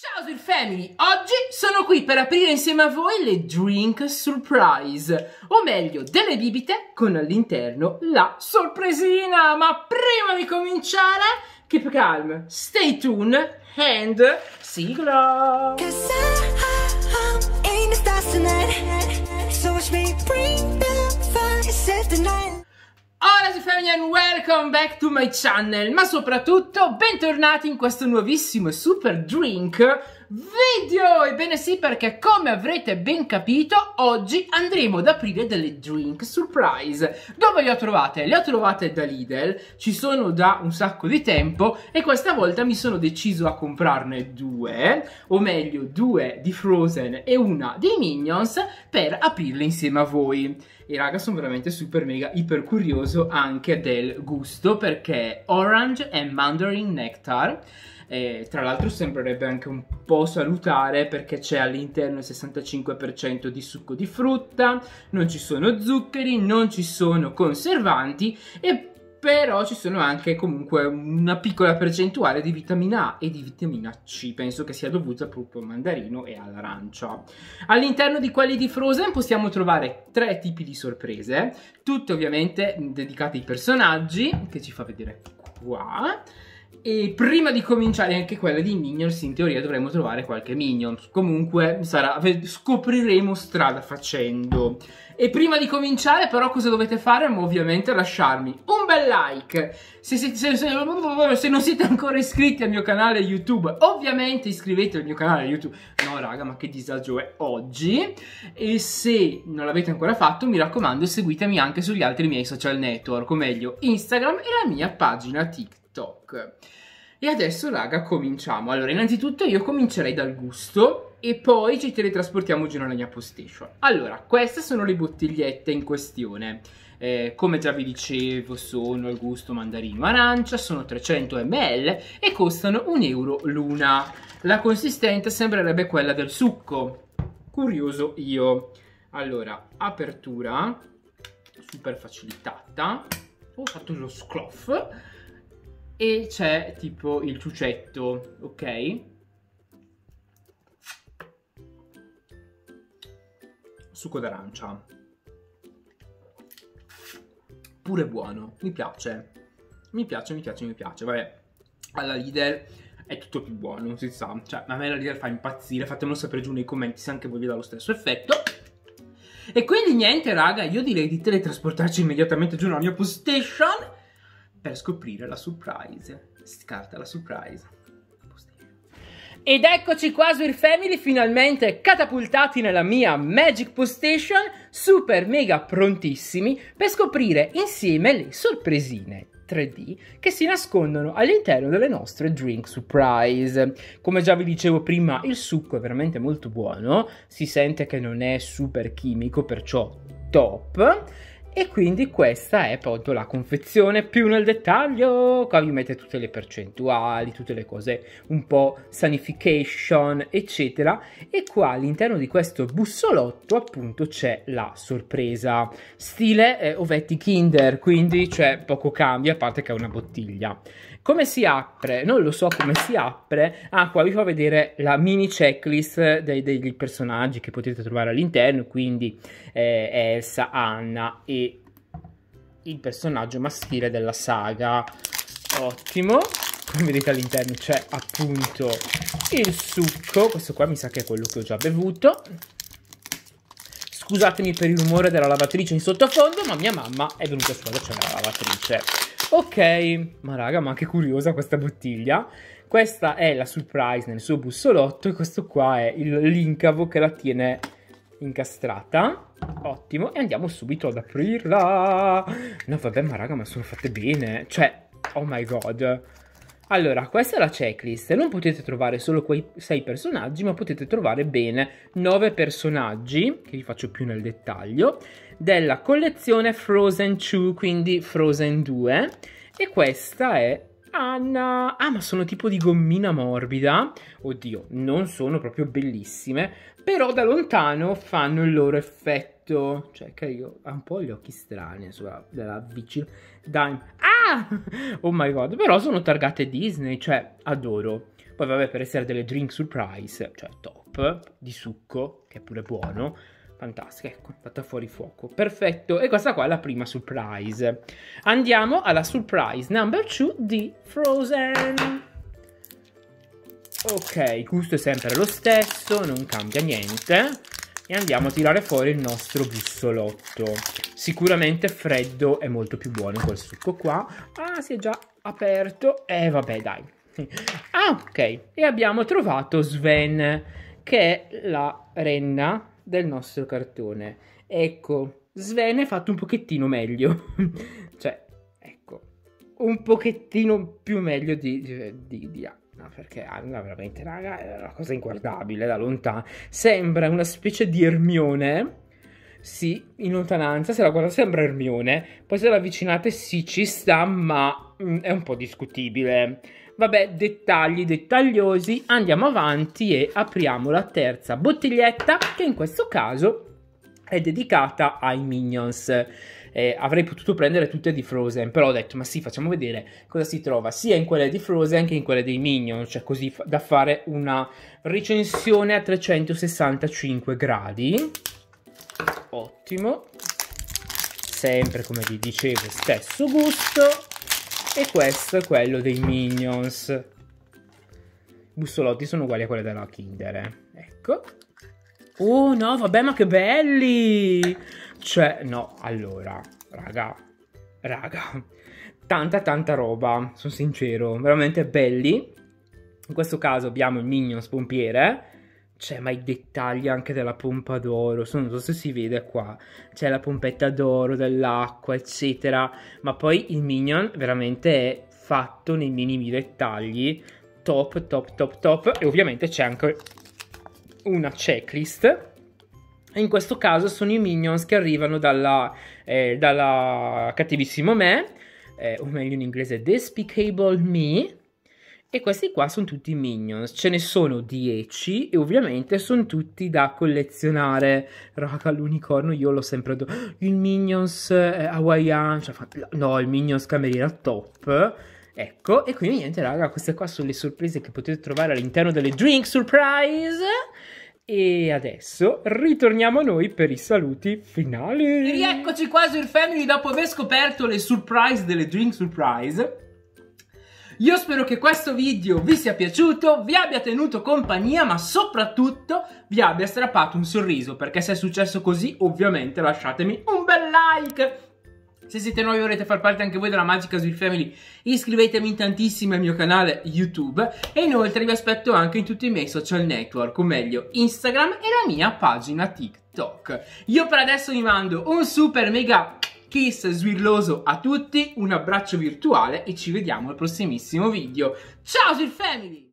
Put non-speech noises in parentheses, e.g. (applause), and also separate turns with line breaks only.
Ciao Sir Family, oggi sono qui per aprire insieme a voi le drink surprise, o meglio delle bibite con all'interno la sorpresina, ma prima di cominciare, keep calm, stay tuned and sigla! So Hola Zefemini and welcome back to my channel, ma soprattutto bentornati in questo nuovissimo super drink video! Ebbene sì, perché come avrete ben capito, oggi andremo ad aprire delle drink surprise. Dove le ho trovate? Le ho trovate da Lidl, ci sono da un sacco di tempo e questa volta mi sono deciso a comprarne due, o meglio due di Frozen e una dei Minions, per aprirle insieme a voi. E raga, sono veramente super mega iper curioso anche del gusto perché Orange e Mandarin Nectar e, tra l'altro sembrerebbe anche un po' salutare perché c'è all'interno il 65% di succo di frutta, non ci sono zuccheri, non ci sono conservanti e però ci sono anche comunque una piccola percentuale di vitamina A e di vitamina C, penso che sia dovuta proprio al mandarino e all'arancia. All'interno di quelli di Frozen possiamo trovare tre tipi di sorprese, tutte ovviamente dedicate ai personaggi, che ci fa vedere qua, e prima di cominciare anche quella di Minions, in teoria dovremmo trovare qualche Minions. Comunque sarà, scopriremo strada facendo. E prima di cominciare però cosa dovete fare? Ovviamente lasciarmi un bel like. Se, se, se, se, non siete ancora iscritti al mio canale YouTube, ovviamente iscrivetevi al mio canale YouTube. No raga, ma che disagio è oggi. E se non l'avete ancora fatto, mi raccomando, seguitemi anche sugli altri miei social network, o meglio Instagram e la mia pagina TikTok. TikTok. E adesso, raga, cominciamo. Allora, innanzitutto io comincerei dal gusto e poi ci teletrasportiamo giù nella mia postation. Allora, queste sono le bottigliette in questione. Eh, come già vi dicevo, sono al gusto mandarino arancia, sono 300 ml e costano 1 euro l'una. La consistenza sembrerebbe quella del succo. Curioso io. Allora, apertura super facilitata. Ho fatto lo scloff e c'è tipo il ciucetto, ok? Succo d'arancia. Pure buono, mi piace. Mi piace, mi piace, mi piace. Vabbè, alla Lidl è tutto più buono, si sa. Cioè, a me la Lidl fa impazzire, fatemelo sapere giù nei commenti se anche voi vi dà lo stesso effetto. E quindi niente raga, io direi di teletrasportarci immediatamente giù nella mia PlayStation per scoprire la surprise. Scarta la surprise. Ed eccoci qua Sweet Family finalmente catapultati nella mia Magic Postation, super mega prontissimi per scoprire insieme le sorpresine 3D che si nascondono all'interno delle nostre drink surprise. Come già vi dicevo prima, il succo è veramente molto buono, si sente che non è super chimico, perciò top e quindi questa è appunto la confezione più nel dettaglio qua vi mette tutte le percentuali tutte le cose un po' sanification eccetera e qua all'interno di questo bussolotto appunto c'è la sorpresa stile eh, ovetti kinder quindi cioè poco cambio a parte che è una bottiglia come si apre? Non lo so come si apre. Ah, qua vi fa vedere la mini checklist dei, degli personaggi che potete trovare all'interno, quindi eh, Elsa, Anna e il personaggio maschile della saga. Ottimo. Come vedete all'interno c'è appunto il succo. Questo qua mi sa che è quello che ho già bevuto. Scusatemi per il rumore della lavatrice in sottofondo, ma mia mamma è venuta su casa c'è la lavatrice. Ok, ma raga, ma che curiosa questa bottiglia. Questa è la Surprise nel suo bussolotto e questo qua è l'incavo che la tiene incastrata. Ottimo, e andiamo subito ad aprirla. No, vabbè, ma raga, ma sono fatte bene. Cioè, oh my god. Allora, questa è la checklist, non potete trovare solo quei 6 personaggi, ma potete trovare bene 9 personaggi, che vi faccio più nel dettaglio, della collezione Frozen 2, quindi Frozen 2, e questa è Anna. Ah, ma sono tipo di gommina morbida. Oddio, non sono proprio bellissime, però da lontano fanno il loro effetto. Cioè, che io ho un po' gli occhi strani sulla della vicino. Dai. Ah! (laughs) Oh my god, però sono targate Disney, cioè adoro. Poi vabbè, per essere delle drink surprise, cioè top, di succo, che è pure buono Fantastica, ecco, fatta fuori fuoco. Perfetto, e questa qua è la prima surprise. Andiamo alla surprise number 2 di Frozen. Ok, il gusto è sempre lo stesso, non cambia niente. E andiamo a tirare fuori il nostro bussolotto. Sicuramente freddo è molto più buono quel succo qua. Ah, si è già aperto. E eh, vabbè, dai. Ah, ok. E abbiamo trovato Sven, che è la renna del nostro cartone. Ecco, Sven è fatto un pochettino meglio. (laughs) cioè, ecco, un pochettino più meglio di, di, di, di Anna, perché Anna veramente, raga, è una cosa inguardabile da lontano. Sembra una specie di Ermione. Sì, in lontananza, se la guarda sembra Ermione, poi se la avvicinate sì ci sta, ma mh, mm, è un po' discutibile. Vabbè, dettagli dettagliosi. Andiamo avanti e apriamo la terza bottiglietta che in questo caso è dedicata ai Minions. Eh, avrei potuto prendere tutte di Frozen, però ho detto, ma sì, facciamo vedere cosa si trova sia in quelle di Frozen che in quelle dei Minions, cioè così da fare una recensione a 365 gradi. Ottimo. Sempre, come vi dicevo, stesso gusto. E questo è quello dei Minions. I bussolotti sono uguali a quelli della Kinder, eh. ecco. Oh no, vabbè, ma che belli! Cioè, no, allora, raga, raga, tanta tanta roba, sono sincero, veramente belli. In questo caso abbiamo il Minions pompiere, c'è ma i dettagli anche della pompa d'oro, non so se si vede qua, c'è la pompetta d'oro, dell'acqua, eccetera, ma poi il Minion veramente è fatto nei minimi dettagli, top, top, top, top, e ovviamente c'è anche una checklist in questo caso sono i minions che arrivano dalla, eh, dalla cattivissimo me, eh, o meglio in inglese Despicable Me, e questi qua sono tutti minions, ce ne sono 10 e ovviamente sono tutti da collezionare. Raga, l'unicorno io l'ho sempre adorato. Il minions eh, hawaiian, cioè, no, il minions cameriera top. Ecco, e quindi niente raga, queste qua sono le sorprese che potete trovare all'interno delle Drink Surprise. E adesso ritorniamo a noi per i saluti finali. E rieccoci qua sul Family dopo aver scoperto le surprise delle Drink Surprise. Io spero che questo video vi sia piaciuto, vi abbia tenuto compagnia, ma soprattutto vi abbia strappato un sorriso, perché se è successo così, ovviamente lasciatemi un bel like. Se siete nuovi e volete far parte anche voi della Magica Sweet Family, iscrivetemi tantissimo al mio canale YouTube e inoltre vi aspetto anche in tutti i miei social network, o meglio Instagram e la mia pagina TikTok. Io per adesso vi mando un super mega Kiss svirloso a tutti, un abbraccio virtuale e ci vediamo al prossimo video. Ciao Sir Family!